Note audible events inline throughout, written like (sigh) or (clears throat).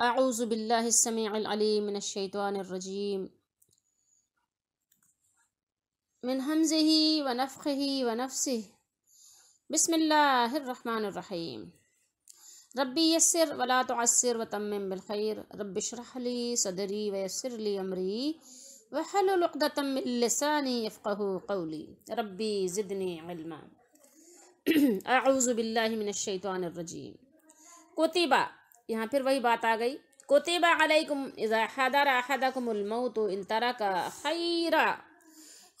أعوذ بالله السميع العليم من الشيطان الرجيم من همزه ونفخه ونفسه بسم الله الرحمن الرحيم ربي يسر ولا تعسر وتمم بالخير رب اشرح لي صدري ويسر لي أمري وحل لقدة من لساني يفقه قولي ربي زدني علما (clears throat) أعوذ بالله من الشيطان الرجيم كتب यहाँ फिर वही बात आ गई कुतिबा अलैकुम इज़ा हदर अहदकुम अलमौत इन तरक खैरा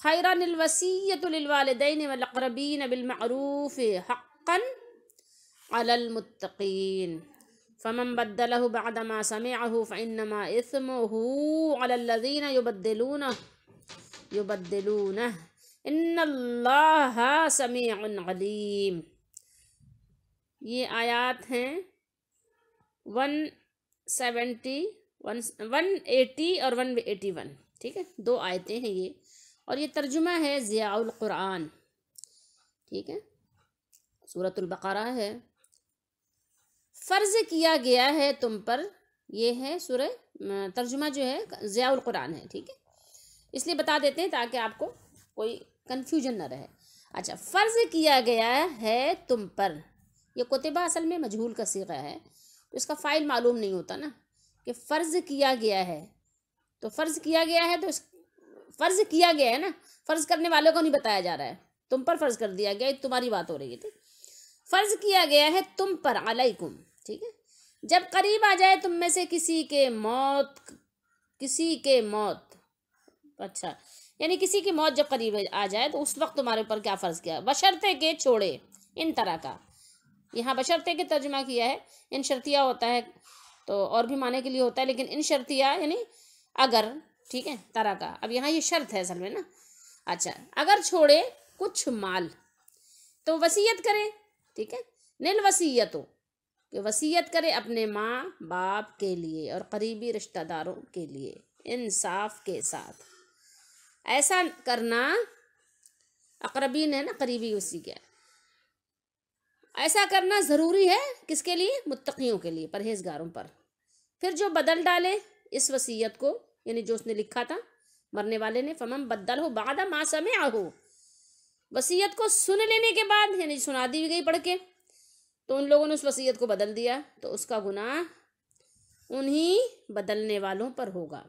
खैरा ललवसीयत ललवालिदैन वलअक़रबीन बिलमअरूफ हक़्क़न अललमुत्तक़ीन فمن بدله بعدما سمعه فإنما إثمه على الذين يبدلونه يبدلونه إن الله سميع عليم ये आयात हैं one seventy one one eighty और वन एटी वन ठीक है दो आयतें हैं ये और ये तर्जुमा है ज़ियाउल क़ुरान ठीक है सूरतुल्बकरा है फ़र्ज़ किया गया है तुम पर ये है सूर तर्जुमा जो है ज़ियाउल क़ुरान है ठीक है इसलिए बता देते हैं ताकि आपको कोई कन्फ्यूजन ना रहे अच्छा फ़र्ज़ किया गया है तुम पर यह कुतबा असल में मजहूल का सीगा है तो इसका फ़ाइल मालूम नहीं होता ना कि फ़र्ज़ किया गया है तो फ़र्ज़ किया गया है तो इस फ़र्ज़ किया गया है ना फ़र्ज़ करने वाले को नहीं बताया जा रहा है तुम पर फ़र्ज़ कर दिया गया तुम्हारी बात हो रही है ठीक फ़र्ज़ किया गया है तुम पर अलैकुम ठीक है जब करीब आ जाए तुम में से किसी के मौत किसी के मौत अच्छा यानी किसी की मौत जब करीब आ जाए तो उस वक्त तुम्हारे ऊपर क्या फ़र्ज़ किया बशर्ते के छोड़े इन तरह का यहाँ बशर्ते के तर्जमा किया है इन शर्तिया होता है तो और भी माने के लिए होता है लेकिन इन शर्तिया यानी अगर ठीक है तरह का अब यहाँ ये शर्त है असल में ना अच्छा अगर छोड़े कुछ माल तो वसीयत करे ठीक है निल वसीयत हो कि वसीयत करे अपने माँ बाप के लिए और करीबी रिश्तेदारों के लिए इंसाफ के साथ ऐसा करना अकरबीन ने ना करीबी उसी के ऐसा करना ज़रूरी है किसके लिए मुतकीयों के लिए परहेजगारों पर फिर जो बदल डाले इस वसीयत को यानी जो उसने लिखा था मरने वाले ने फमम बदल हो बाद में आहो वसीयत को सुन लेने के बाद यानी सुना दी गई पढ़ के तो उन लोगों ने उस वसीयत को बदल दिया तो उसका गुनाह उन्हीं बदलने वालों पर होगा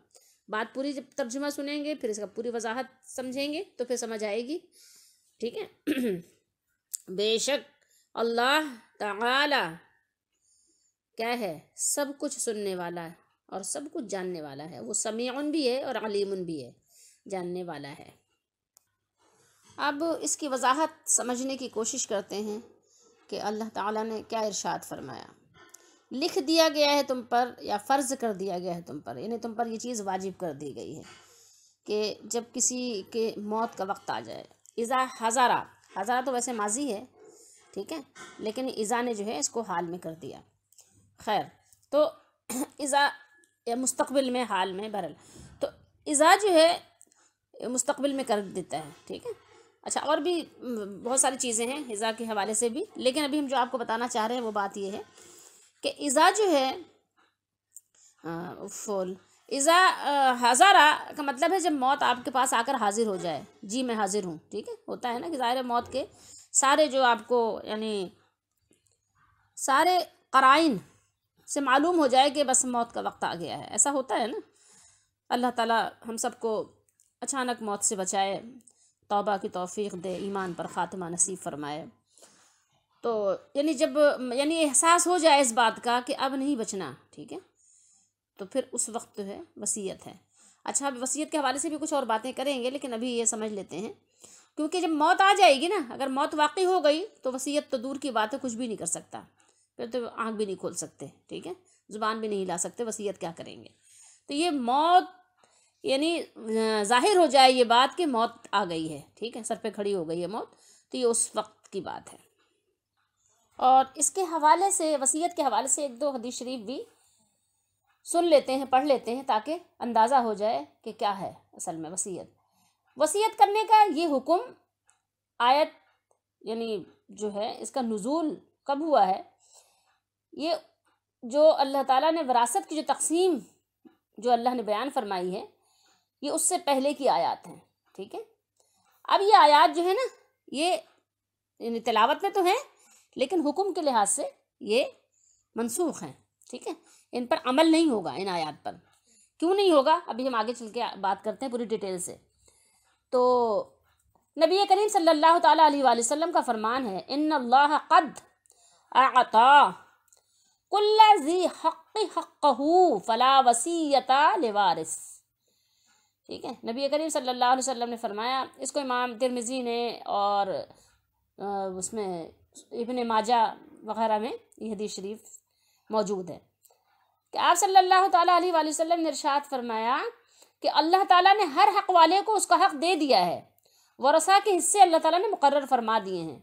बात पूरी जब तर्जुमा सुनेंगे फिर इसका पूरी वजाहत समझेंगे तो फिर समझ आएगी ठीक है (clears throat) बेशक अल्लाह ताला क्या है सब कुछ सुनने वाला है और सब कुछ जानने वाला है वो समीउन भी है और अलीम भी है जानने वाला है अब इसकी वजाहत समझने की कोशिश करते हैं कि अल्लाह ताला ने क्या इरशाद फरमाया लिख दिया गया है तुम पर या फ़र्ज़ कर दिया गया है तुम पर यानी तुम पर यह चीज़ वाजिब कर दी गई है कि जब किसी के मौत का वक्त आ जाए इज़ा हज़ारा हज़ारा तो वैसे माजी है ठीक है लेकिन ईज़ा ने जो है इसको हाल में कर दिया खैर तो ईज़ा (clears throat) मुस्तबिल में हाल में बहरल तो ईज़ा जो है मुस्तबिल में कर देता है ठीक है अच्छा और भी बहुत सारी चीज़ें हैं ईज़ा के हवाले से भी लेकिन अभी हम जो आपको बताना चाह रहे हैं वो बात ये है कि ईज़ा जो है फुल ईज़ा हज़ारा का मतलब है जब मौत आपके पास आकर हाजिर हो जाए जी मैं हाजिर हूँ ठीक है होता है ना कि ज़ाहिर मौत के सारे जो आपको यानी सारे कराइन से मालूम हो जाए कि बस मौत का वक्त आ गया है ऐसा होता है ना अल्लाह ताला हम सबको अचानक मौत से बचाए तौबा की तौफीक दे ईमान पर ख़ात्मा नसीब फरमाए तो यानी जब यानी एहसास हो जाए इस बात का कि अब नहीं बचना ठीक है तो फिर उस वक्त जो है वसीयत है अच्छा अब वसीयत के हवाले से भी कुछ और बातें करेंगे लेकिन अभी ये समझ लेते हैं क्योंकि जब मौत आ जाएगी ना अगर मौत वाकई हो गई तो वसीयत तो दूर की बात है कुछ भी नहीं कर सकता फिर तो आँख भी नहीं खोल सकते ठीक है ज़ुबान भी नहीं ला सकते वसीयत क्या करेंगे तो ये मौत यानी जाहिर हो जाए ये बात कि मौत आ गई है ठीक है सर पे खड़ी हो गई है मौत तो ये उस वक्त की बात है और इसके हवाले से वसीयत के हवाले से एक दो हदीस शरीफ भी सुन लेते हैं पढ़ लेते हैं ताकि अंदाज़ा हो जाए कि क्या है असल में वसीयत वसीयत करने का ये हुक्म आयत यानी जो है इसका नज़ुल कब हुआ है ये जो अल्लाह ताला ने विरासत की जो तकसीम जो अल्लाह ने बयान फरमाई है ये उससे पहले की आयात हैं ठीक है अब ये आयात जो है ना ये यानी तलावत में तो हैं लेकिन हुक्म के लिहाज से ये मनसूख हैं ठीक है इन पर अमल नहीं होगा इन आयात पर क्यों नहीं होगा अभी हम आगे चल के बात करते हैं पूरी डिटेल से तो नबी करीम सल्लल्लाहु अलैहि वसल्लम का फरमान है इन अल्लाह कद आता कुल्लाजी हक़ फ़ला वसीयता लिवारिस ठीक है नबी करीम सल्लल्लाहु अलैहि वसल्लम ने फरमाया इसको इमाम तिरमिज़ी ने और उसमें इबन माजा वगैरह में यह हदीस शरीफ मौजूद है कि आप सल्लल्लाहु अलैहि वसल्लम ने इरशाद फरमाया कि अल्लाह ताला ने हर हक वाले को उसका हक दे दिया है वरसा के हिस्से अल्लाह ताला ने मुकर फरमा दिए हैं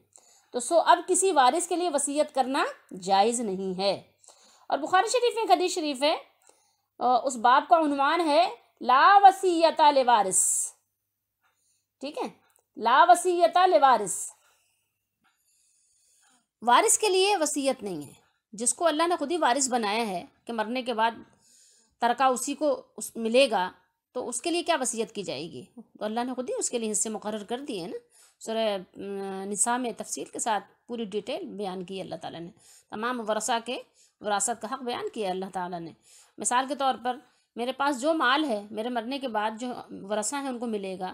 तो सो अब किसी वारिस के लिए वसीयत करना जायज़ नहीं है और बुखारी शरीफ में खदी शरीफ है उस बाप का उनवान है ला वसीयत ले वारिस ठीक है ला वसीयत ले वारिस वारिस के लिए वसीयत नहीं है जिसको अल्लाह ने खुद ही वारिस बनाया है कि मरने के बाद तरका उसी को उस मिलेगा तो उसके लिए क्या वसीयत की जाएगी तो अल्लाह ने खुद ही उसके लिए हिस्से मुकर कर दिए ना सुरह निसा तफसील के साथ पूरी डिटेल बयान की अल्लाह ताला ने तमाम वरसा के वरासत का हक़ बयान किया अल्लाह ताला ने मिसाल के तौर पर मेरे पास जो माल है मेरे मरने के बाद जो वरसा है उनको मिलेगा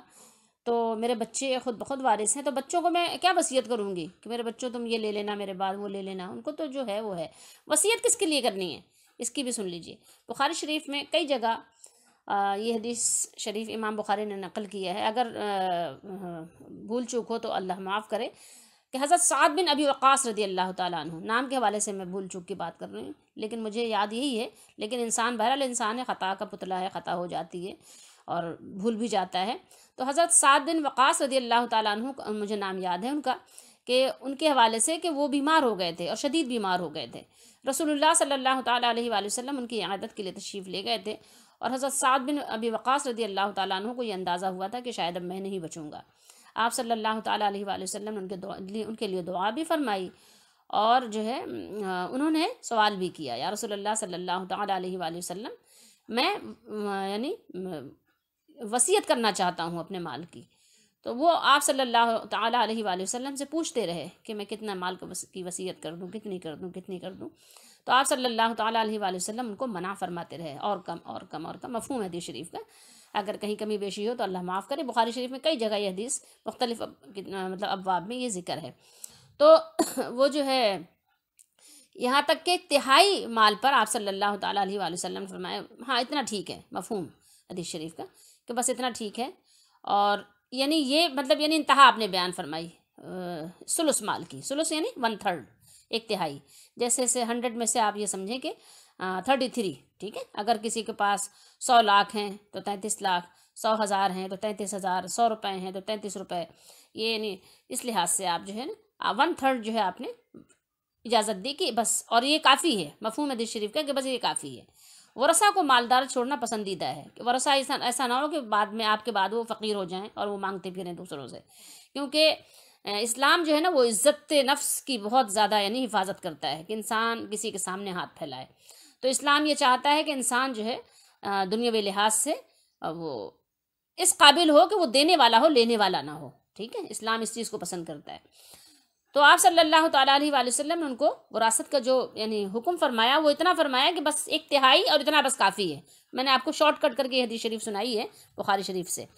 तो मेरे बच्चे खुद बहुत वारिस हैं तो बच्चों को मैं क्या वसीयत करूँगी कि मेरे बच्चों तुम ये ले लेना मेरे बाद वो ले लेना उनको तो जो है वो है वसीयत किसके लिए करनी है इसकी भी सुन लीजिए बुखारी शरीफ में कई जगह ये हदीस शरीफ इमाम बुखारी ने नकल किया है अगर भूल चूक हो तो अल्लाह माफ़ करे कि हज़रत साद बिन अभी वक़ास रदी अल्लाह तु नाम के हवाले से मैं भूल चूक की बात कर रही हूँ लेकिन मुझे याद यही है लेकिन इंसान बहरहाल इंसान है ख़ा का पुतला है ख़ा हो जाती है और भूल भी जाता है तो हज़रत साद बिन वक़ास रदी अल्लाह तु मुझे नाम याद है उनका कि उनके हवाले से कि वो बीमार हो गए थे और शदीद बीमार हो गए थे रसूलुल्लाह सल्लल्लाहु अलैहि वसल्लम उनकी आदत के लिए तशरीफ़ ले गए थे और हज़रत साद बिन अबी वक़ास रदी अल्लाह तु को यह अंदाज़ा हुआ था कि शायद अब मैं नहीं बचूँगा आप सल्लल्लाहु अलैहि वसल्लम ने उनके उनके लिए दुआ भी फरमाई और जो है उन्होंने सवाल भी किया या रसोल्ला सल्लल्लाहु अलैहि वसल्लम मैं यानी वसीयत करना चाहता हूँ अपने माल की तो वो आप सल्लल्लाहु अलैहि से पूछते रहे कि मैं कितना माल की वसीयत कर दूँ कितनी कर दूँ कितनी कर दूँ तो आप सल्लल्लाहु अलैहि वसल्लम उनको मना फरमाते रहे और कम और कम और कम मफहूम हदीस शरीफ का अगर कहीं कमी बेशी हो तो अल्लाह माफ़ करे बुखारी शरीफ में कई जगह यह हदीस मुख्तलिफ मतलब अबवाब में ये जिक्र है तो (coughs) वो जो है यहाँ तक के तिहाई माल पर आप सल्लल्लाहु अलैहि वसल्लम फरमाए हाँ इतना ठीक है मफहूम हदीस शरीफ का कि बस इतना ठीक है और यानी ये मतलब यानी इंतहा आपने बयान फरमाई सुलस माल की सुलस यानी वन थर्ड एक तिहाई जैसे जैसे हंड्रेड में से आप ये समझें कि थर्टी थ्री ठीक है अगर किसी के पास सौ लाख हैं तो तैंतीस लाख सौ हज़ार हैं तो तैंतीस हज़ार सौ रुपए हैं तो तैंतीस रुपए ये यानी इस लिहाज से आप जो है ना वन थर्ड जो है आपने इजाज़त दी कि बस और ये काफ़ी है मफहूम हदीस शरीफ का कि बस ये काफ़ी है वरसा को मालदार छोड़ना पसंदीदा है कि वरसा ऐसा ऐसा ना हो कि बाद में आपके बाद वो फ़कीर हो जाएं और वो मांगते फिरें दूसरों से क्योंकि इस्लाम जो है ना वो इज़्ज़त नफ्स की बहुत ज़्यादा यानी हिफाजत करता है कि इंसान किसी के सामने हाथ फैलाए तो इस्लाम ये चाहता है कि इंसान जो है दुनियावी लिहाज से वो इस काबिल हो कि वो देने वाला हो लेने वाला ना हो ठीक है इस्लाम इस चीज़ को पसंद करता है तो आप सल्लल्लाहु अलैहि वसल्लम ने उनको वरासत का जो यानी हुक्म फरमाया वो इतना फरमाया कि बस एक तिहाई और इतना बस काफ़ी है मैंने आपको शॉर्ट कट करके हदीस शरीफ सुनाई है बुखारी शरीफ से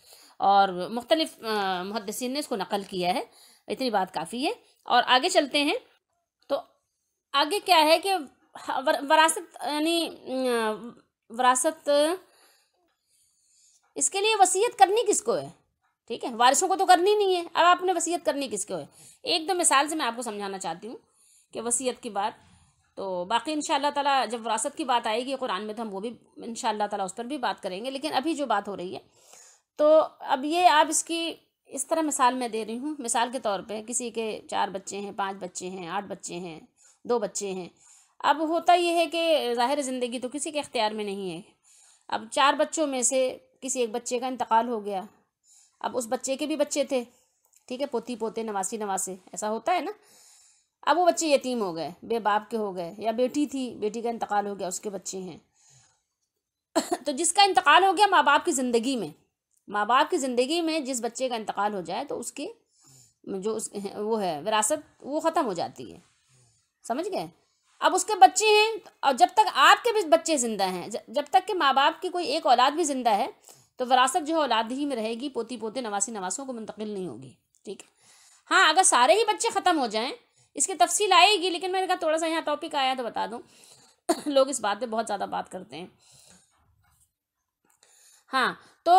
और मुख्तलिफ मुहदसिन ने इसको नकल किया है इतनी बात काफ़ी है और आगे चलते हैं तो आगे क्या है कि वरासत यानी वरासत इसके लिए वसीयत करनी किसको है ठीक है वारिसों को तो करनी नहीं है अब आपने वसीयत करनी किसको है एक दो मिसाल से मैं आपको समझाना चाहती हूँ कि वसीयत की बात तो बाकी इन ताला जब वरासत की बात आएगी कुरान में तो हम वो भी इन ताला उस पर भी बात करेंगे लेकिन अभी जो बात हो रही है तो अब ये आप इसकी इस तरह मिसाल मैं दे रही हूँ मिसाल के तौर पे किसी के चार बच्चे हैं पांच बच्चे हैं आठ बच्चे हैं दो बच्चे हैं अब होता यह है कि ज़ाहिर ज़िंदगी तो किसी के अख्तियार में नहीं है अब चार बच्चों में से किसी एक बच्चे का इंतकाल हो गया अब उस बच्चे के भी बच्चे थे ठीक है पोती पोते नवासी नवासे ऐसा होता है ना अब वो बच्चे यतीम हो गए बेबाप के हो गए या बेटी थी बेटी का इंतकाल हो गया उसके बच्चे हैं (coughs) तो जिसका इंतकाल हो गया माँ बाप की ज़िंदगी में माँ बाप की ज़िंदगी में जिस बच्चे का इंतकाल हो जाए तो उसके जो उस वो है विरासत वो ख़त्म हो जाती है समझ गए अब उसके बच्चे हैं और जब तक आपके भी बच्चे ज़िंदा हैं जब तक के माँ बाप की कोई एक औलाद भी ज़िंदा है तो विरासत जो है औलाद ही में रहेगी पोती पोते नवासी नवासों को मुंतकिल नहीं होगी ठीक है हाँ अगर सारे ही बच्चे ख़त्म हो जाएँ इसकी तफसील आएगी लेकिन मैंने कहा थोड़ा सा यहाँ टॉपिक आया तो बता दूँ (coughs) लोग इस बात पर बहुत ज़्यादा बात करते हैं हाँ तो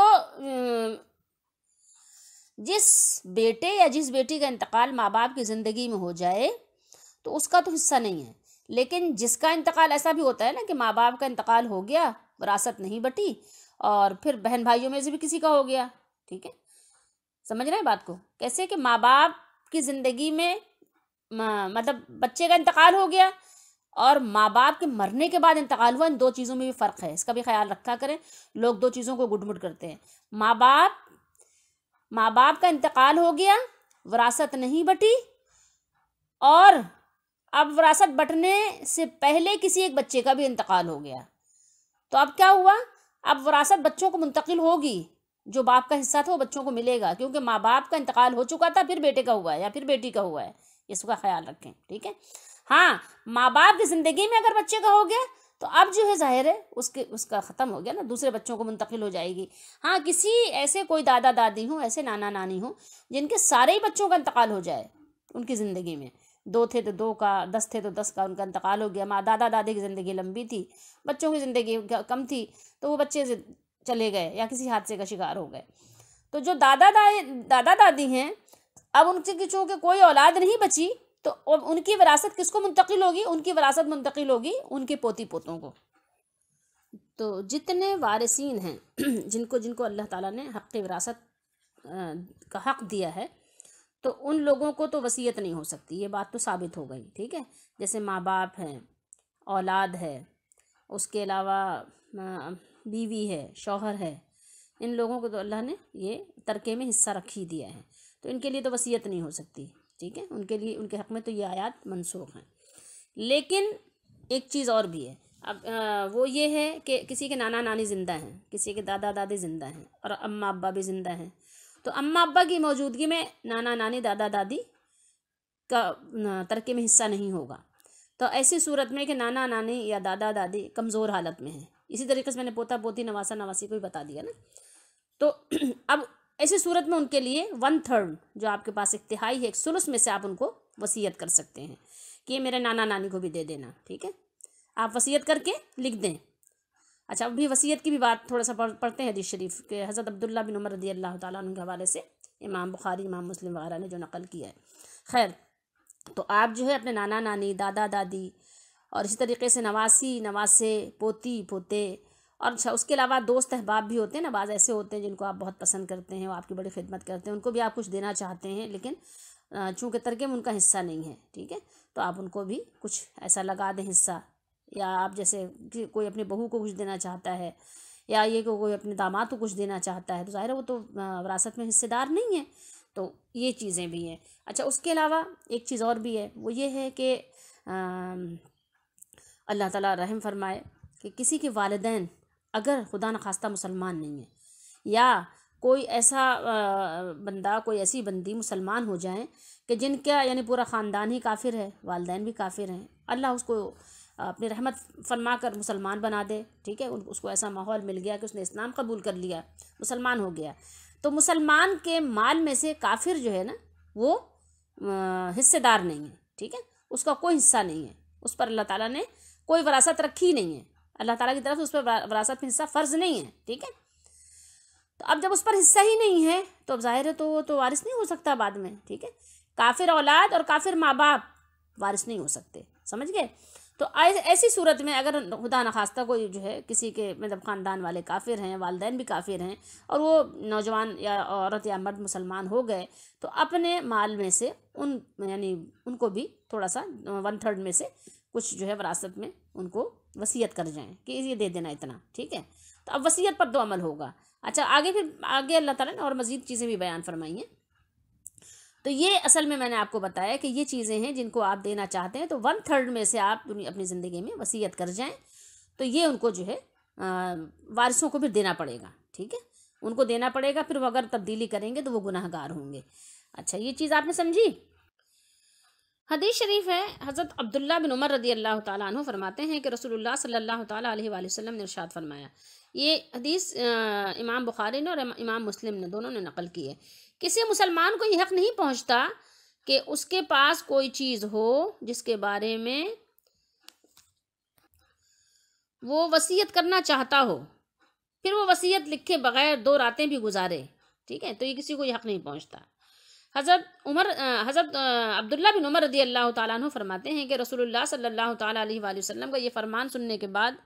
जिस बेटे या जिस बेटी का इंतकाल माँ बाप की ज़िंदगी में हो जाए तो उसका तो हिस्सा नहीं है लेकिन जिसका इंतकाल ऐसा भी होता है ना कि माँ बाप का इंतकाल हो गया विरासत नहीं बटी और फिर बहन भाइयों में से भी किसी का हो गया ठीक है समझ रहे हैं बात को कैसे कि माँ बाप की ज़िंदगी में मतलब बच्चे का इंतकाल हो गया और माँ बाप के मरने के बाद इंतकाल हुआ इन दो चीज़ों में भी फ़र्क है इसका भी ख्याल रखा करें लोग दो चीज़ों को गुटमुट करते हैं माँ बाप माँ बाप का इंतकाल हो गया विरासत नहीं बटी और अब विरासत बटने से पहले किसी एक बच्चे का भी इंतकाल हो गया तो अब क्या हुआ अब विरासत बच्चों को मुंतकिल होगी जो बाप का हिस्सा था वो बच्चों को मिलेगा क्योंकि माँ बाप का इंतकाल हो चुका था फिर बेटे का हुआ है या फिर बेटी का हुआ है इसका ख्याल रखें ठीक है हाँ माँ बाप की ज़िंदगी में अगर बच्चे का हो गया तो अब जो है जाहिर है उसके उसका ख़त्म हो गया ना दूसरे बच्चों को मुंतकिल हो जाएगी हाँ किसी ऐसे कोई दादा दादी हो ऐसे नाना नानी हो जिनके सारे ही बच्चों का इंतकाल हो जाए उनकी ज़िंदगी में दो थे तो दो का दस थे तो दस का उनका इंतकाल हो गया माँ दादा दादी की ज़िंदगी लंबी थी बच्चों की ज़िंदगी कम थी तो वो बच्चे चले गए या किसी हादसे का शिकार हो गए तो जो दादा दादी दादा दादी हैं अब उनसे चूँकि कोई औलाद नहीं बची तो अब उनकी विरासत किसको मुंतकिल होगी उनकी विरासत मुंतकिल होगी उनके पोती पोतों को तो जितने वारसिन हैं (clears throat) जिनको जिनको अल्लाह ताला ने हक़ विरासत का हक़ दिया है तो उन लोगों को तो वसीयत नहीं हो सकती ये बात तो साबित हो गई ठीक है जैसे माँ बाप हैं औलाद है उसके अलावा बीवी है शौहर है इन लोगों को तो अल्लाह ने ये तरके में हिस्सा रख ही दिया है तो इनके लिए तो वसीयत नहीं हो सकती ठीक है उनके लिए उनके हक़ में तो ये आयात मनसूख हैं लेकिन एक चीज़ और भी है अब आ, वो ये है कि किसी के नाना नानी ज़िंदा हैं किसी के दादा दादी ज़िंदा हैं और अम्मा अब्बा भी ज़िंदा हैं तो अम्मा अब्बा की मौजूदगी में नाना नानी दादा दादी का तरक्की में हिस्सा नहीं होगा तो ऐसी सूरत में कि नाना नानी या दादा दादी कमज़ोर हालत में हैं इसी तरीके से मैंने पोता पोती नवासा नवासी को भी बता दिया ना तो (clears throat) अब ऐसी सूरत में उनके लिए वन थर्ड जो आपके पास एक तिहाई है एक सुलस में से आप उनको वसीयत कर सकते हैं कि ये मेरे नाना नानी को भी दे देना ठीक है आप वसीयत करके लिख दें अच्छा अभी वसीयत की भी बात थोड़ा सा पढ़ते हैं हदीस शरीफ के हज़रत अब्दुल्ला बिन उमर रदी अल्लाह ताला के हवाले से इमाम बुखारी इमाम मुस्लिम वगैरह ने जो नकल किया है खैर तो आप जो है अपने नाना नानी दादा दादी और इसी तरीके से नवासी नवासे पोती पोते और अच्छा उसके अलावा दोस्त अहबाब भी होते हैं ना बाज़ ऐसे होते हैं जिनको आप बहुत पसंद करते हैं वो आपकी बड़ी खिदमत करते हैं उनको भी आप कुछ देना चाहते हैं लेकिन चूँकि में उनका हिस्सा नहीं है ठीक है तो आप उनको भी कुछ ऐसा लगा दें हिस्सा या आप जैसे कोई अपनी बहू को कुछ देना चाहता है या ये को कोई अपने दामाद को कुछ देना चाहता है तो ज़ाहिर है वो तो विरासत में हिस्सेदार नहीं है तो ये चीज़ें भी हैं अच्छा उसके अलावा एक चीज़ और भी है वो ये है कि अल्लाह ताला रहम फरमाए कि किसी के वालदेन अगर खुदा न खास्ता मुसलमान नहीं है या कोई ऐसा बंदा कोई ऐसी बंदी मुसलमान हो जाए कि जिनका यानी पूरा ख़ानदान ही काफिर है वालदेन भी काफिर हैं अल्लाह उसको अपनी रहमत फरमा कर मुसलमान बना दे ठीक है उसको ऐसा माहौल मिल गया कि उसने इस्लाम कबूल कर लिया मुसलमान हो गया तो मुसलमान के माल में से काफिर जो है ना वो हिस्सेदार नहीं है ठीक है उसका कोई हिस्सा नहीं है उस पर अल्लाह ताला ने कोई वरासत रखी नहीं है अल्लाह ताला की तरफ से उस पर वरासत में हिस्सा फ़र्ज़ नहीं है ठीक है तो अब जब उस पर हिस्सा ही नहीं है तो अब जाहिर है तो वो तो वारिस नहीं हो सकता बाद में ठीक है काफिर औलाद और काफिर माँ बाप वारिस नहीं हो सकते समझ गए तो ऐसी सूरत में अगर खुदा नखास्ता कोई जो है किसी के मतलब ख़ानदान वाले काफिर हैं वालदेन भी काफिर हैं और वो नौजवान या औरत या मर्द मुसलमान हो गए तो अपने माल में से उन यानी उनको भी थोड़ा सा वन थर्ड में से कुछ जो है वरासत में उनको वसीयत कर जाएं कि ये दे देना इतना ठीक है तो अब वसीयत पर तो अमल होगा अच्छा आगे फिर आगे अल्लाह ताला ने और मज़ीद चीज़ें भी बयान फरमाई हैं तो ये असल में मैंने आपको बताया कि ये चीज़ें हैं जिनको आप देना चाहते हैं तो वन थर्ड में से आप अपनी ज़िंदगी में वसीयत कर जाएँ तो ये उनको जो है वारिसों को भी देना पड़ेगा ठीक है उनको देना पड़ेगा फिर वो अगर तब्दीली करेंगे तो वो गुनाहगार होंगे अच्छा ये चीज़ आपने समझी हदीस शरीफ है हज़रत अब्दुल्ला बिन उमर रदी अल्लाह तु फरमाते हैं कि रसूलुल्लाह सल्लल्लाहु अलैहि वसल्लम ने इरशाद फरमाया ये हदीस इमाम बुखारी ने और इमाम मुस्लिम ने दोनों ने नकल की है किसी मुसलमान को यह हक नहीं पहुँचता कि उसके पास कोई चीज़ हो जिसके बारे में वो वसीयत करना चाहता हो फिर वो वसीयत लिखे बगैर दो रातें भी गुजारे ठीक है तो ये किसी को यह हक नहीं पहुँचता हज़रत उमर हज़रत अब्दुल्ला बिन उमर रदी अल्लाह तु फरमाते हैं कि रसोल्ला सल्लल्लाहु अलैहि का ये फरमान सुनने के बाद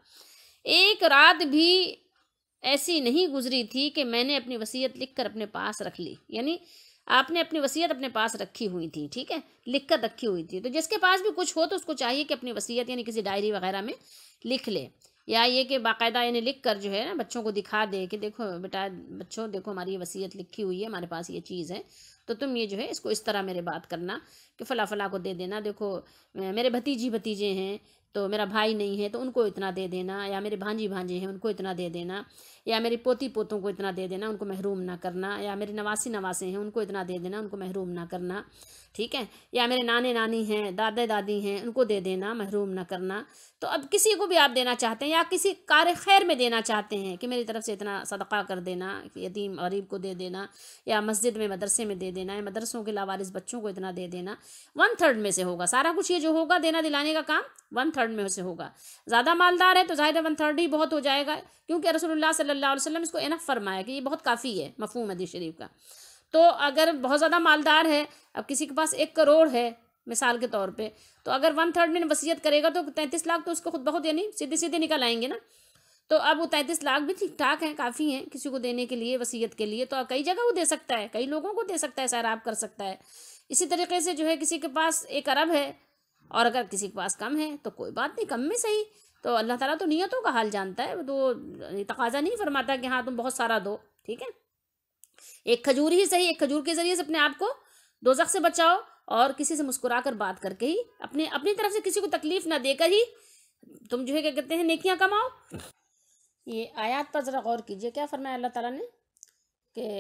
एक रात भी ऐसी नहीं गुजरी थी कि मैंने अपनी वसीयत लिख कर अपने पास रख ली यानी आपने अपनी वसीयत अपने पास रखी हुई थी ठीक है लिख कर रखी हुई थी तो जिसके पास भी कुछ हो तो उसको चाहिए कि अपनी वसीयत यानी किसी डायरी वगैरह में लिख ले या ये कि बाकायदा यानी लिख कर जो है ना बच्चों को दिखा दे कि देखो बेटा बच्चों देखो हमारी ये वसीयत लिखी हुई है हमारे पास ये चीज़ है तो तुम ये जो है इसको इस तरह मेरे बात करना कि फ़ला फ़ला को दे देना देखो मेरे भतीजी भतीजे हैं तो मेरा भाई नहीं है तो उनको इतना दे देना या मेरे भांजी भांजे हैं उनको इतना दे देना या मेरी पोती पोतों को इतना दे देना उनको महरूम ना करना या मेरे नवासी नवासे हैं उनको इतना दे देना उनको महरूम ना करना ठीक है या मेरे नाने नानी हैं दादा दादी हैं उनको दे देना महरूम ना करना तो अब किसी को भी आप देना चाहते हैं या किसी कार खैर में देना चाहते हैं कि मेरी तरफ से इतना सदका कर देना यतीम गरीब को दे देना या मस्जिद में मदरसे में दे देना या मदरसों के लावारिस बच्चों को इतना दे देना वन थर्ड में से होगा सारा कुछ ये जो होगा देना दिलाने का काम वन थर्ड थर्ड में से होगा ज़्यादा मालदार है तो जाहिर वन थर्ड ही बहुत हो जाएगा क्योंकि रसोल्ला सल्ला वसलम इसको इनफ फरमाया कि ये बहुत काफ़ी है मफहम हदीस शरीफ का तो अगर बहुत ज़्यादा मालदार है अब किसी के पास एक करोड़ है मिसाल के तौर पे तो अगर वन थर्ड में वसीयत करेगा तो तैंतीस लाख तो उसको खुद बहुत यानी सीधे सीधे निकल आएंगे ना तो अब वो तैंतीस लाख भी ठीक ठाक हैं काफ़ी हैं किसी को देने के लिए वसीयत के लिए तो कई जगह वो दे सकता है कई लोगों को दे सकता है सैराब कर सकता है इसी तरीके से जो है किसी के पास एक अरब है और अगर किसी के पास कम है तो कोई बात नहीं कम में सही तो अल्लाह ताला तो नीयतों का हाल जानता है तो तकाजा नहीं फरमाता कि हाँ तुम बहुत सारा दो ठीक है एक खजूर ही सही एक खजूर के ज़रिए से अपने आप को दो से बचाओ और किसी से मुस्कुरा कर बात करके ही अपने अपनी तरफ से किसी को तकलीफ ना देकर ही तुम जो है क्या कहते हैं नेकियां कमाओ ये आयात पर ज़रा गौर कीजिए क्या फरमाया अल्लाह ताला ने कि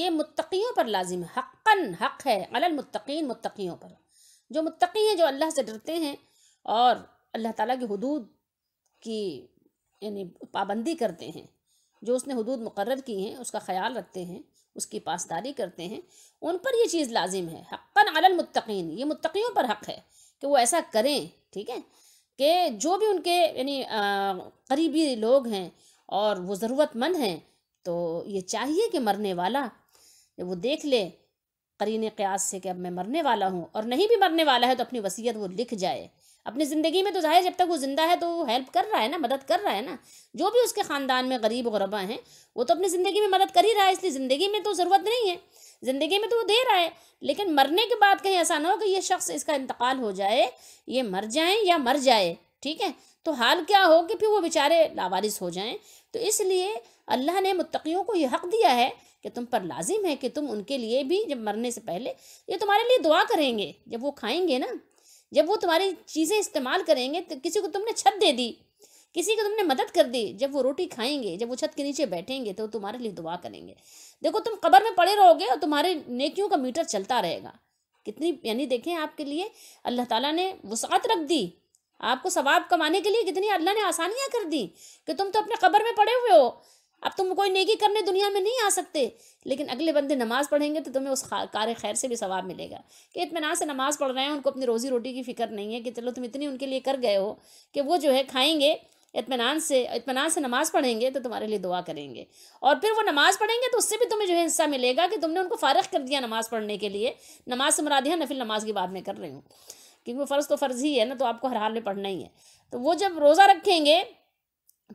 ये मुत्तकियों पर लाजिम है हक़न हक़ है अलल मुत्तकीन मुत्तकियों पर जो मुतकी हैं जो अल्लाह से डरते हैं और अल्लाह ताला के हदूद की यानी पाबंदी करते हैं जो उसने हदूद मुकर की हैं उसका ख्याल रखते हैं उसकी पासदारी करते हैं उन पर यह चीज़ लाजिम है हक़न अलमतकीन ये मुतकीयों पर हक़ है कि वो ऐसा करें ठीक है कि जो भी उनके यानी करीबी लोग हैं और वो ज़रूरतमंद हैं तो ये चाहिए कि मरने वाला जब वो देख ले करीने क्यास से कि अब मैं मरने वाला हूँ और नहीं भी मरने वाला है तो अपनी वसीयत वो लिख जाए अपनी ज़िंदगी में तो जाहिर जब तक वो ज़िंदा है तो वो हेल्प कर रहा है ना मदद कर रहा है ना जो भी उसके ख़ानदान में गरीब गरबा हैं वो तो अपनी ज़िंदगी में मदद कर ही रहा है इसलिए ज़िंदगी में तो ज़रूरत नहीं है ज़िंदगी में तो वो दे रहा है लेकिन मरने के बाद कहीं ऐसा ना हो कि ये शख्स इसका इंतकाल हो जाए ये मर जाए या मर जाए ठीक है तो हाल क्या हो कि फिर वो बेचारे लावारिस हो जाएं तो इसलिए अल्लाह ने मुत्तकियों को ये हक दिया है कि तुम पर लाजिम है कि तुम उनके लिए भी जब मरने से पहले ये तुम्हारे लिए दुआ करेंगे जब वो खाएंगे ना जब वो तुम्हारी चीज़ें इस्तेमाल करेंगे तो किसी को तुमने छत दे दी किसी को तुमने मदद कर दी जब वो रोटी खाएंगे जब वो छत के नीचे बैठेंगे तो तुम्हारे लिए दुआ करेंगे देखो तुम कबर में पड़े रहोगे और तुम्हारे नेकियों का मीटर चलता रहेगा कितनी यानी देखें आपके लिए अल्लाह ताला ने वसात रख दी आपको सवाब कमाने के लिए कितनी अल्लाह ने आसानियाँ कर दी कि तुम तो अपने कबर में पड़े हुए हो अब तुम कोई नेकी करने दुनिया में नहीं आ सकते लेकिन अगले बंदे नमाज़ पढ़ेंगे तो तुम्हें उस कार खैर से भी सवाब मिलेगा कि इतमान से नमाज़ पढ़ रहे हैं उनको अपनी रोज़ी रोटी की फ़िक्र नहीं है कि चलो तुम इतनी उनके लिए कर गए हो कि वो जो है खाएंगे इतमान से इतमान से नमाज़ पढ़ेंगे तो तुम्हारे लिए दुआ करेंगे और फिर वो नमाज़ पढ़ेंगे तो उससे भी तुम्हें जो है हिस्सा मिलेगा कि तुमने उनको फारग कर दिया नमाज़ पढ़ने के लिए नमाज से मुराद नफिल नमाज की बात में कर रही हूँ क्योंकि फ़र्ज़ तो फ़र्ज़ ही है ना तो आपको हर हाल में पढ़ना ही है तो वो जब रोज़ा रखेंगे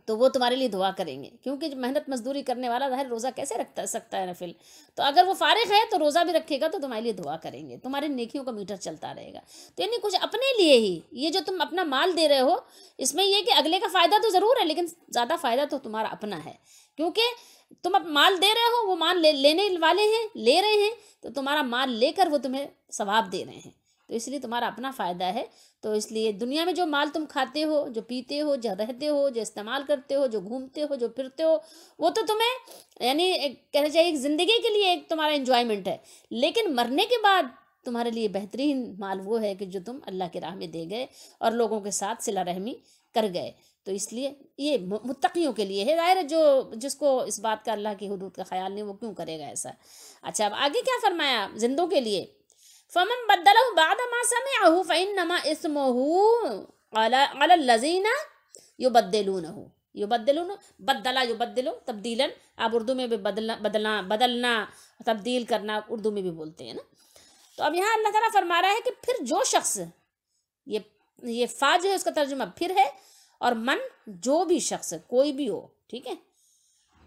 तो वो तुम्हारे लिए दुआ करेंगे क्योंकि मेहनत मजदूरी करने वाला ज़ाहिर रोज़ा कैसे रख सकता है नफिल तो अगर वो फारिग है तो रोज़ा भी रखेगा तो तुम्हारे लिए दुआ करेंगे तुम्हारे नेकियों का मीटर चलता रहेगा तो यानी कुछ अपने लिए ही ये जो तुम अपना माल दे रहे हो इसमें यह कि अगले का फ़ायदा तो ज़रूर है लेकिन ज़्यादा फ़ायदा तो तुम्हारा अपना है क्योंकि तुम अब माल दे रहे हो वो माल ले, लेने वाले हैं ले रहे हैं तो तुम्हारा माल लेकर वो तुम्हें सवाब दे रहे हैं तो इसलिए तुम्हारा अपना फ़ायदा है तो इसलिए दुनिया में जो माल तुम खाते हो जो पीते हो जो रहते हो जो इस्तेमाल करते हो जो घूमते हो जो फिरते हो वो तो तुम्हें यानी कहना चाहिए एक ज़िंदगी के लिए एक तुम्हारा इन्जॉयमेंट है लेकिन मरने के बाद तुम्हारे लिए बेहतरीन माल वो है कि जो तुम अल्लाह के राह में दे गए और लोगों के साथ सिला रहमी कर गए तो इसलिए ये मुतकियों के लिए है जाहिर जो जिसको इस बात का अल्लाह की हदूद का ख्याल नहीं वो क्यों करेगा ऐसा अच्छा अब आगे क्या फरमाया जिंदों के लिए فمن بدله بعد ما سمعه فإنما اسمه على على الذين يبدلونه युबदलून बदला युबदलो तब्दीलन आप उर्दू में भी बदलना बदलना बदलना तब्दील करना उर्दू में भी बोलते हैं ना तो अब यहाँ अल्लाह ताला फरमा रहा है कि फिर जो शख्स ये ये फा जो है उसका तर्जुमा फिर है और मन जो भी शख्स कोई भी हो ठीक है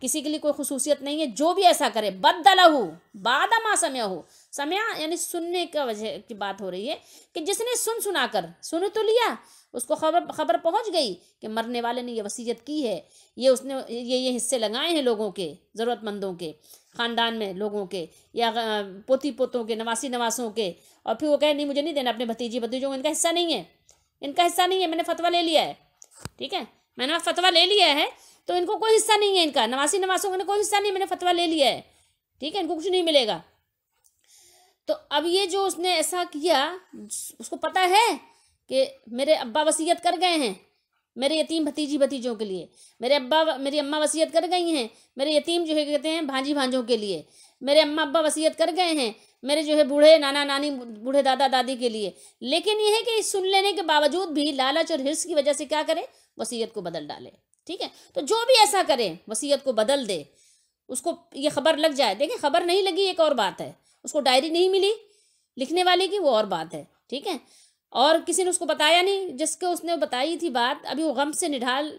किसी के लिए कोई खसूसियत नहीं है जो भी ऐसा करे बदला हो बादमा समय हो समया यानी सुनने का वजह की बात हो रही है कि जिसने सुन सुना कर सुन तो लिया उसको खबर खबर पहुंच गई कि मरने वाले ने ये वसीयत की है ये उसने ये ये हिस्से लगाए हैं लोगों के ज़रूरतमंदों के ख़ानदान में लोगों के या पोती पोतों के नवासी नवासों के और फिर वो कहे नहीं मुझे नहीं देना अपने भतीजी भतीजों को इनका हिस्सा नहीं है इनका हिस्सा नहीं है मैंने फतवा ले लिया है ठीक है मैंने फतवा ले लिया है तो इनको कोई हिस्सा नहीं है इनका नवासी नवासों का कोई हिस्सा नहीं मैंने फतवा ले लिया है ठीक है इनको कुछ नहीं मिलेगा तो अब ये जो उसने ऐसा किया उसको पता है कि मेरे अब्बा वसीयत कर गए हैं मेरे यतीम भतीजी भतीजों के लिए मेरे अब्बा मेरी अम्मा वसीयत कर गई हैं मेरे यतीम जो है कहते हैं भांजी भांजों के लिए मेरे अम्मा अब्बा वसीयत कर गए हैं मेरे जो है बूढ़े नाना नानी बूढ़े दादा दादी के लिए लेकिन यह है कि सुन लेने के बावजूद भी लालच और हिर्स की वजह से क्या करे वसीयत को बदल डाले ठीक है तो जो भी ऐसा करे वसीयत को बदल दे उसको ये खबर लग जाए देखिए खबर नहीं लगी एक और बात है उसको डायरी नहीं मिली लिखने वाले की वो और बात है ठीक है और किसी ने उसको बताया नहीं जिसके उसने बताई थी बात अभी वो गम से निढाल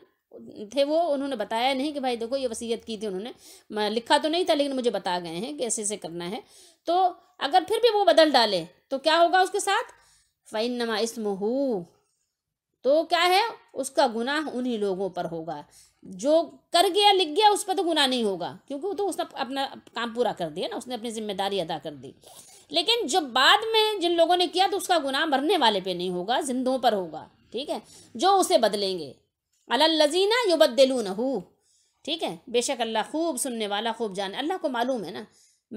थे वो उन्होंने बताया नहीं कि भाई देखो ये वसीयत की थी उन्होंने लिखा तो नहीं था लेकिन मुझे बता गए हैं कि ऐसे ऐसे करना है तो अगर फिर भी वो बदल डाले तो क्या होगा उसके साथ फ़ैन नमा इसमहू तो क्या है उसका गुनाह उन्हीं लोगों पर होगा जो कर गया लिख गया उस पर तो गुना नहीं होगा क्योंकि वो तो उसने अपना काम पूरा कर दिया ना उसने अपनी जिम्मेदारी अदा कर दी लेकिन जो बाद में जिन लोगों ने किया तो उसका गुनाह मरने वाले पे नहीं होगा जिंदों पर होगा ठीक है जो उसे बदलेंगे यो बदलू नहू ठीक है बेशक अल्लाह खूब सुनने वाला खूब जान अल्लाह को मालूम है ना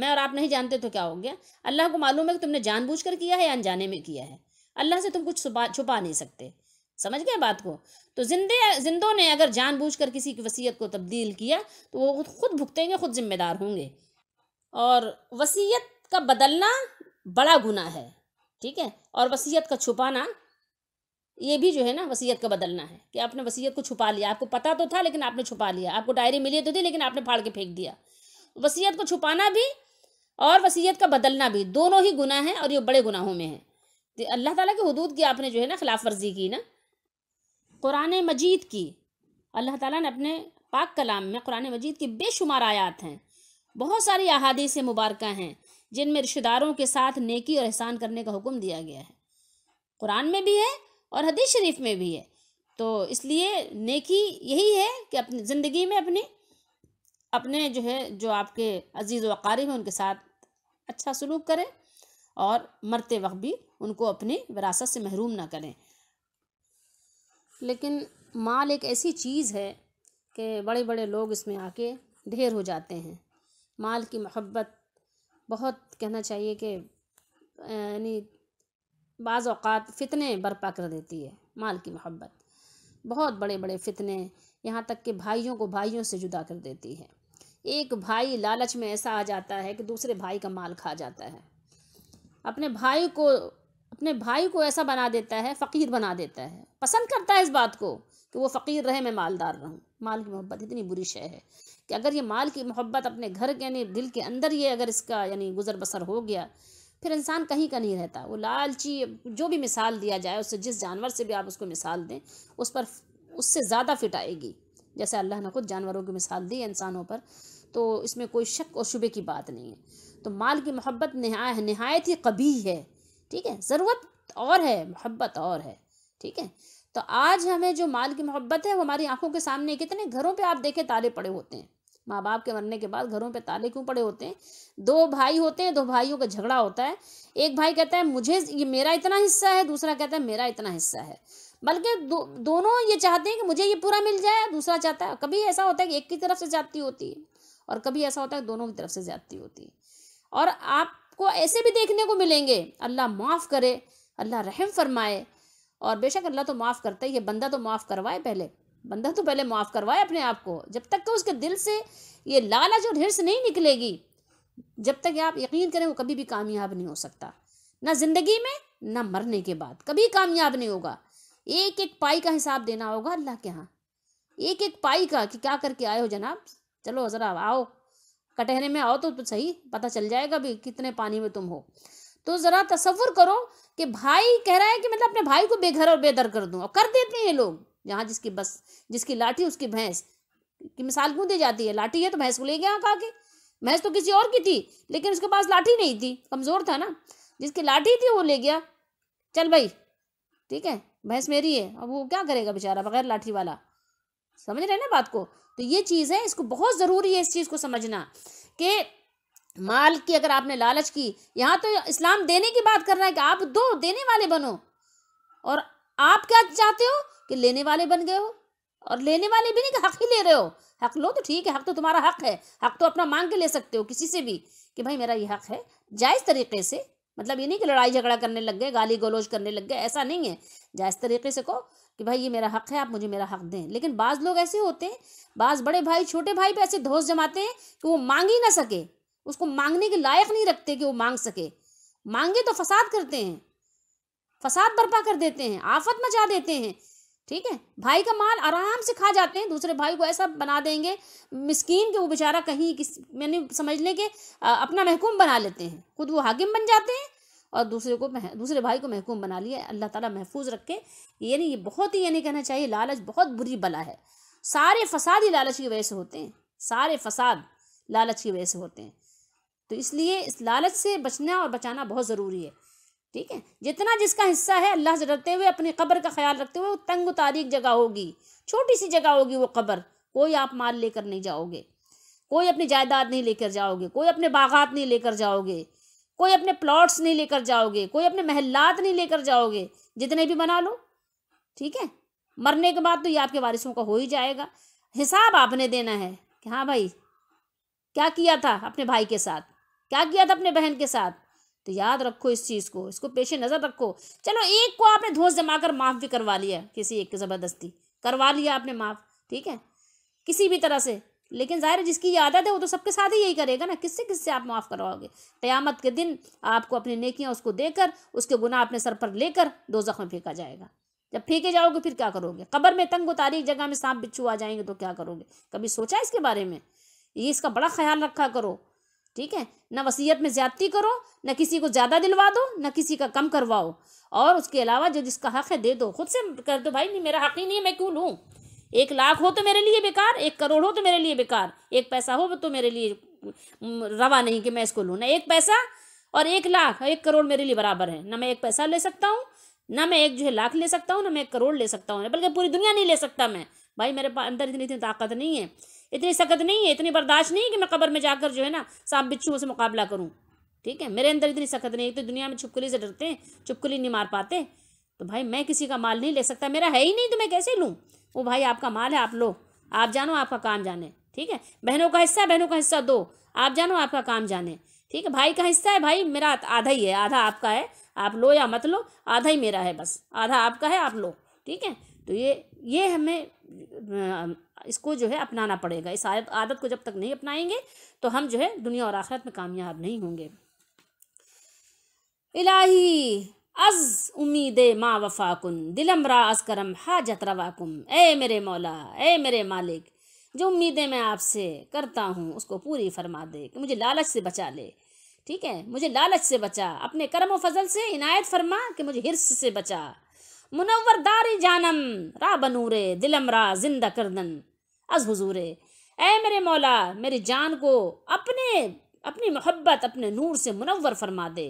मैं और आप नहीं जानते तो क्या हो गया अल्लाह को मालूम है कि तुमने जानबूझ कर किया है या अनजाने में किया है अल्लाह से तुम कुछ छुपा नहीं सकते समझ गए बात को तो जिंदे जिंदों ने अगर जानबूझकर किसी की वसीयत को तब्दील किया तो वो खुद भुगतेंगे खुद जिम्मेदार होंगे और वसीयत का बदलना बड़ा गुना है ठीक है और वसीयत का छुपाना ये भी जो है ना वसीयत का बदलना है कि आपने वसीयत को छुपा लिया आपको पता तो था लेकिन आपने छुपा लिया आपको डायरी मिली तो थी लेकिन आपने फाड़ के फेंक दिया वसीयत को छुपाना भी और वसीयत का बदलना भी दोनों ही गुना है और ये बड़े गुनाहों में है तो अल्लाह ताला के हदूद की आपने जो है ना खिलाफ वर्जी की ना क़ुरान मजीद की अल्लाह ताला ने अपने पाक कलाम में कुरान मजीद की बेशुमार आयात हैं बहुत सारी अहादीस मुबारक हैं जिनमें रिश्तेदारों के साथ नेकी और एहसान करने का हुक्म दिया गया है कुरान में भी है और हदीस शरीफ में भी है तो इसलिए नेकी यही है कि अपनी ज़िंदगी में अपनी अपने जो है जो आपके अजीज़ वक़ारी हैं उनके साथ अच्छा सलूक करें और मरते वक्त भी उनको अपनी विरासत से महरूम ना करें लेकिन माल एक ऐसी चीज़ है कि बड़े बड़े लोग इसमें आके ढेर हो जाते हैं माल की मोहब्बत बहुत कहना चाहिए कि यानी बाज़ फ़ितने बर्पा कर देती है माल की मोहब्बत बहुत बड़े बड़े फ़ितने यहाँ तक कि भाइयों को भाइयों से जुदा कर देती है एक भाई लालच में ऐसा आ जाता है कि दूसरे भाई का माल खा जाता है अपने भाई को अपने भाई को ऐसा बना देता है फ़कीर बना देता है पसंद करता है इस बात को कि वो फ़कीर रहे मैं मालदार रहूँ माल की मोहब्बत इतनी बुरी शय है कि अगर ये माल की मोहब्बत अपने घर के यानी दिल के अंदर ये अगर इसका यानी गुजर बसर हो गया फिर इंसान कहीं का नहीं रहता वो लालची जो भी मिसाल दिया जाए उससे जिस जानवर से भी आप उसको मिसाल दें उस पर उससे ज़्यादा फिट आएगी जैसे अल्लाह ने खुद जानवरों की मिसाल दी है इंसानों पर तो इसमें कोई शक और शुबे की बात नहीं है तो माल की मोहब्बत नहायत ही कभी है ठीक है ज़रूरत और है मोहब्बत और है ठीक है तो आज हमें जो माल की मोहब्बत है वो हमारी आंखों के सामने कितने घरों पे आप देखें ताले पड़े होते हैं माँ बाप के मरने के बाद घरों पे ताले क्यों पड़े होते हैं दो भाई होते हैं दो भाइयों का झगड़ा होता है एक भाई कहता है मुझे ये मेरा इतना हिस्सा है दूसरा कहता है मेरा इतना हिस्सा है बल्कि दो, दोनों ये चाहते हैं कि मुझे ये पूरा मिल जाए दूसरा चाहता है कभी ऐसा होता है कि एक की तरफ से जाती होती है और कभी ऐसा होता है दोनों की तरफ से जाती होती है और आप आपको ऐसे भी देखने को मिलेंगे अल्लाह माफ़ करे अल्लाह रहम फरमाए और बेशक अल्लाह तो माफ़ करता है ये बंदा तो माफ़ करवाए पहले बंदा तो पहले माफ़ करवाए अपने आप को जब तक कि उसके दिल से ये लालच और हिरस नहीं निकलेगी जब तक आप यकीन करें वो कभी भी कामयाब नहीं हो सकता ना ज़िंदगी में ना मरने के बाद कभी कामयाब नहीं होगा एक एक पाई का हिसाब देना होगा अल्लाह के यहाँ एक एक पाई का कि क्या करके आए हो जनाब चलो ज़रा आओ कटहरे में आओ तो सही पता चल जाएगा भी कितने पानी में तुम हो तो ज़रा तस्वुर करो कि भाई कह रहा है कि मतलब अपने भाई को बेघर और बेदर कर दूं और कर देते हैं ये लोग जहाँ जिसकी बस जिसकी लाठी उसकी भैंस की मिसाल क्यों दी जाती है लाठी है तो भैंस को ले गया खा के भैंस तो किसी और की थी लेकिन उसके पास लाठी नहीं थी कमज़ोर था ना जिसकी लाठी थी वो ले गया चल भाई ठीक है भैंस मेरी है अब वो क्या करेगा बेचारा बगैर लाठी वाला समझ रहे ना बात को तो ये चीज़ है इसको बहुत ज़रूरी है इस चीज़ को समझना कि माल की अगर आपने लालच की यहाँ तो इस्लाम देने की बात कर रहा है कि आप दो देने वाले बनो और आप क्या चाहते हो कि लेने वाले बन गए हो और लेने वाले भी नहीं कि हक ही ले रहे हो हक लो तो ठीक है हक तो तुम्हारा हक है हक तो अपना मांग के ले सकते हो किसी से भी कि भाई मेरा ये हक है जायज़ तरीके से मतलब ये नहीं कि लड़ाई झगड़ा करने लग गए गाली गलोज करने लग गए ऐसा नहीं है जायज़ तरीके से कहो कि भाई ये मेरा हक है आप मुझे मेरा हक दें लेकिन बाज़ लोग ऐसे होते हैं बाज़ बड़े भाई छोटे भाई पे ऐसे धोस जमाते हैं कि वो मांग ही ना सके उसको मांगने के लायक नहीं रखते कि वो मांग सके मांगे तो फसाद करते हैं फसाद बर्पा कर देते हैं आफत मचा देते हैं ठीक है भाई का माल आराम से खा जाते हैं दूसरे भाई को ऐसा बना देंगे मिस्कीन के वो बेचारा कहीं किस मैंने समझ लें कि अपना महकूम बना लेते हैं खुद वो हाकिम बन जाते हैं और दूसरे को दूसरे भाई को महकूम बना लिया अल्लाह ताला महफूज रखे यानी ये बहुत ही यानी कहना चाहिए लालच बहुत बुरी बला है सारे फसाद ही लालच की वजह से होते हैं सारे फसाद लालच की वजह से होते हैं तो इसलिए इस लालच से बचना और बचाना बहुत ज़रूरी है ठीक है जितना जिसका हिस्सा है अल्लाह से डरते हुए अपनी कब्र का ख्याल रखते हुए तंग तारीख जगह होगी छोटी सी जगह होगी वो कब्र कोई आप माल लेकर नहीं जाओगे कोई अपनी जायदाद नहीं लेकर जाओगे कोई अपने बागात नहीं लेकर जाओगे कोई अपने प्लॉट्स नहीं लेकर जाओगे कोई अपने महलात नहीं लेकर जाओगे जितने भी बना लो ठीक है मरने के बाद तो ये आपके वारिसों का हो ही जाएगा हिसाब आपने देना है कि हाँ भाई क्या किया था अपने भाई के साथ क्या किया था अपने बहन के साथ तो याद रखो इस चीज़ को इसको पेश नज़र रखो चलो एक को आपने धोस जमा कर माफ़ भी करवा लिया किसी एक की ज़बरदस्ती करवा लिया आपने माफ़ ठीक है किसी भी तरह से लेकिन जाहिर है जिसकी आदत है वो तो सबके साथ ही यही करेगा ना किससे किससे आप माफ़ करवाओगे क़यामत के दिन आपको अपनी नेकियाँ उसको देकर उसके गुनाह अपने सर पर लेकर दो में फेंका जाएगा जब फेंके जाओगे फिर क्या करोगे कब्र में तंग उतारी एक जगह में सांप बिच्छू आ जाएंगे तो क्या करोगे कभी सोचा इसके बारे में ये इसका बड़ा ख्याल रखा करो ठीक है ना वसीयत में ज्यादती करो ना किसी को ज़्यादा दिलवा दो ना किसी का कम करवाओ और उसके अलावा जो जिसका हक है दे दो खुद से कर दो भाई नहीं मेरा हक ही नहीं है मैं क्यों लूँ एक लाख हो तो मेरे लिए बेकार एक करोड़ हो तो मेरे लिए बेकार एक पैसा हो तो मेरे लिए रवा नहीं कि मैं इसको लूँ ना एक पैसा और एक लाख एक करोड़ मेरे लिए बराबर है ना मैं एक पैसा ले सकता हूँ ना मैं एक जो है लाख ले सकता हूँ ना मैं एक करोड़ ले सकता हूँ बल्कि पूरी दुनिया नहीं ले सकता मैं भाई मेरे अंदर इतनी इतनी ताकत नहीं है इतनी सख्त नहीं है इतनी बर्दाश्त नहीं है कि मैं कबर में जाकर जो है ना सांप बिच्छुओं से मुकाबला करूँ ठीक है मेरे अंदर इतनी सख्त नहीं है तो दुनिया में चुपकुली से डरते हैं चुपकुली नहीं मार पाते तो भाई मैं किसी का माल नहीं ले सकता मेरा है ही नहीं तो मैं कैसे लूँ वो भाई आपका माल है आप लो आप जानो आपका काम जाने ठीक है बहनों का हिस्सा बहनों का हिस्सा दो आप जानो आपका काम जाने ठीक है भाई का हिस्सा है भाई मेरा आधा ही है आधा आपका है आप लो या मत लो आधा ही मेरा है बस आधा आपका है आप लो ठीक है तो ये ये हमें इसको जो है अपनाना पड़ेगा इस आदत को जब तक नहीं अपनाएंगे तो हम जो है दुनिया और आखिरत में कामयाब नहीं होंगे इलाही अज उम्मीद माँ वफाकुन दिलम रा अज करम हाजत रवाकुम ए मेरे मौला ए मेरे मालिक जो उम्मीदें मैं आपसे करता हूँ उसको पूरी फरमा दे कि मुझे लालच से बचा ले ठीक है मुझे लालच से बचा अपने कर्म व फजल से इनायत फरमा कि मुझे हिरस से बचा मुनवर दारी जानम रा बनूरे दिलम रा जिंदा करदन अज हजूरे ए मेरे मौला मेरी जान को अपने अपनी मोहब्बत अपने नूर से मुनवर फरमा दे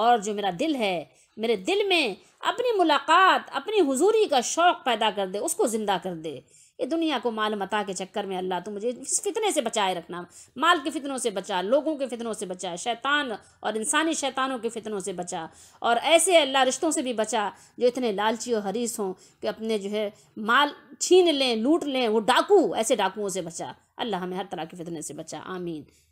और जो मेरा दिल है मेरे दिल में अपनी मुलाकात अपनी हुजूरी का शौक़ पैदा कर दे उसको ज़िंदा कर दे ये दुनिया को माल मता के चक्कर में अल्लाह तो मुझे इस फितने से बचाए रखना माल के फितनों से बचा लोगों के फितनों से बचा शैतान और इंसानी शैतानों के फितनों से बचा और ऐसे अल्लाह रिश्तों से भी बचा जो इतने लालची और हरीस हों कि अपने जो है माल छीन लें लूट लें वो डाकू ऐसे डाकुओं से बचा अल्लाह हमें हर तरह के फितने से बचा आमीन